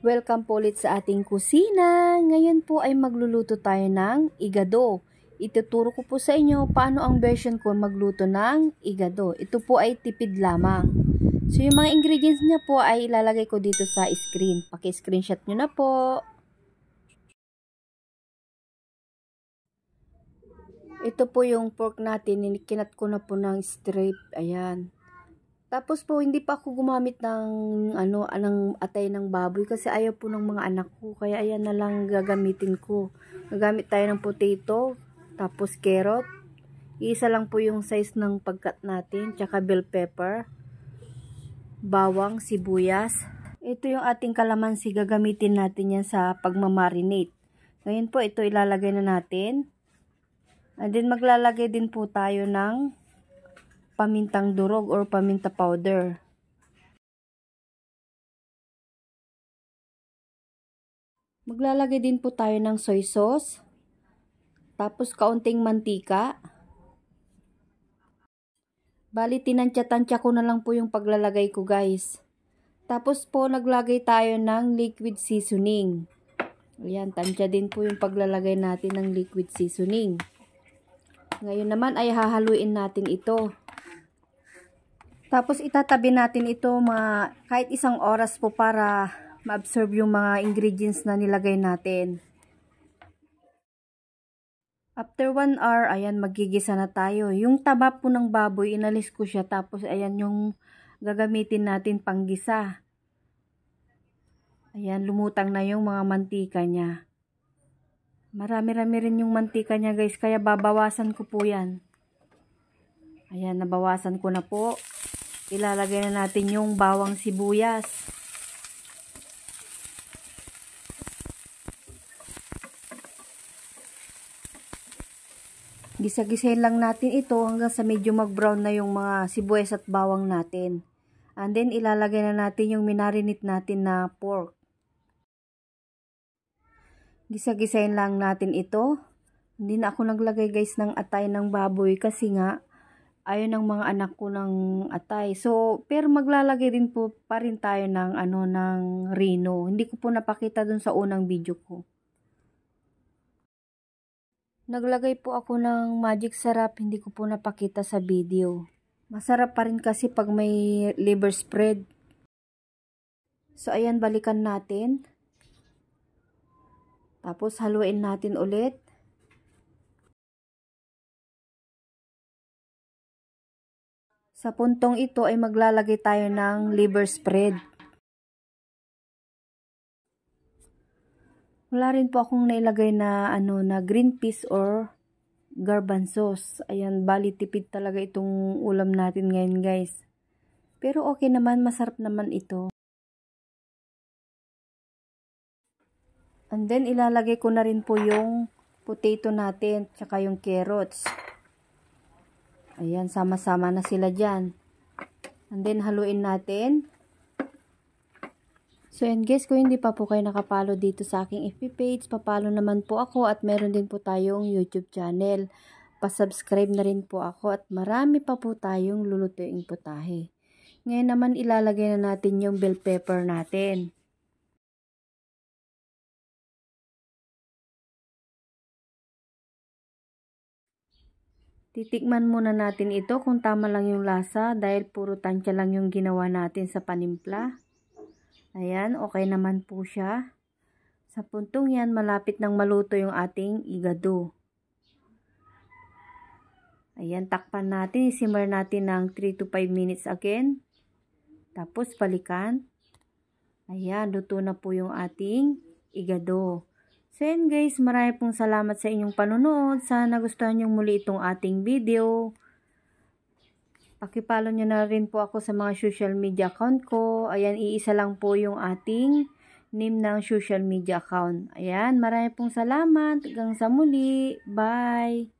Welcome po ulit sa ating kusina. Ngayon po ay magluluto tayo ng igado. Ituturo ko po sa inyo paano ang version ko magluto ng igado. Ito po ay tipid lamang. So yung mga ingredients niya po ay ilalagay ko dito sa screen. Paki-screenshot nyo na po. Ito po yung pork natin. Kinat ko na po ng strip. Ayan. Tapos po, hindi pa ako gumamit ng, ano, anang atay ng baboy kasi ayaw po ng mga anak ko. Kaya ayan na lang gagamitin ko. Gagamit tayo ng potato, tapos carrot. Isa lang po yung size ng pagkat natin. Tsaka bell pepper, bawang, sibuyas. Ito yung ating kalamansi. Gagamitin natin yan sa pagmamarinate. Ngayon po, ito ilalagay na natin. And then, maglalagay din po tayo ng pamintang durog or paminta powder. Maglalagay din po tayo ng soy sauce. Tapos kaunting mantika. Bali, tinantya-tantya ko na lang po yung paglalagay ko guys. Tapos po, naglagay tayo ng liquid seasoning. Ayan, tantya din po yung paglalagay natin ng liquid seasoning. Ngayon naman ay hahaluin natin ito. Tapos itatabi natin ito mga, kahit isang oras po para ma-absorb yung mga ingredients na nilagay natin. After 1 hour, ayan, magigisa na tayo. Yung taba po ng baboy, inalis ko siya. Tapos ayan yung gagamitin natin panggisa. Ayan, lumutang na yung mga mantika niya. Marami-rami rin yung mantika niya guys, kaya babawasan ko po yan. Ayan, nabawasan ko na po ilalagay na natin yung bawang sibuyas. Gisa-gisahin lang natin ito hanggang sa medyo mag-brown na yung mga sibuyas at bawang natin. And then ilalagay na natin yung minarinit natin na pork. gisa gisain lang natin ito. Hindi na ako naglagay guys ng atay ng baboy kasi nga ayon ng mga anak ko ng atay. So, pero maglalagay din po pa rin tayo ng ano ng Reno. Hindi ko po napakita dun sa unang video ko. Naglagay po ako ng magic sarap, hindi ko po napakita sa video. Masarap pa rin kasi pag may liver spread. So, ayan, balikan natin. Tapos, haluin natin ulit. Sa puntong ito ay maglalagay tayo ng liver spread. Wala rin po akong nailagay na ano na green peas or garbanzos. Ayan, bali tipid talaga itong ulam natin ngayon, guys. Pero okay naman, masarap naman ito. And then ilalagay ko na rin po yung potato natin, tsaka yung carrots. Ayan, sama-sama na sila dyan. And then, haluin natin. So, and guys, kung hindi pa po kayo nakapalo dito sa aking FB page, papalo naman po ako at meron din po tayong YouTube channel. Pasubscribe na rin po ako at marami pa po tayong lulutuing putahe. Ngayon naman, ilalagay na natin yung bell pepper natin. Titikman muna natin ito kung tama lang yung lasa dahil puro tansya lang yung ginawa natin sa panimpla. Ayan, okay naman po siya. Sa puntong yan, malapit ng maluto yung ating igado. Ayan, takpan natin. Simmer natin ng 3 to 5 minutes again. Tapos, balikan. Ayan, luto na po yung ating igado. So yan guys, marami pong salamat sa inyong panonood. Sana gustuhan nyo muli itong ating video. Pakipalo nyo na rin po ako sa mga social media account ko. Ayan, iisa lang po yung ating name ng social media account. Ayan, marami pong salamat. Hanggang sa muli. Bye!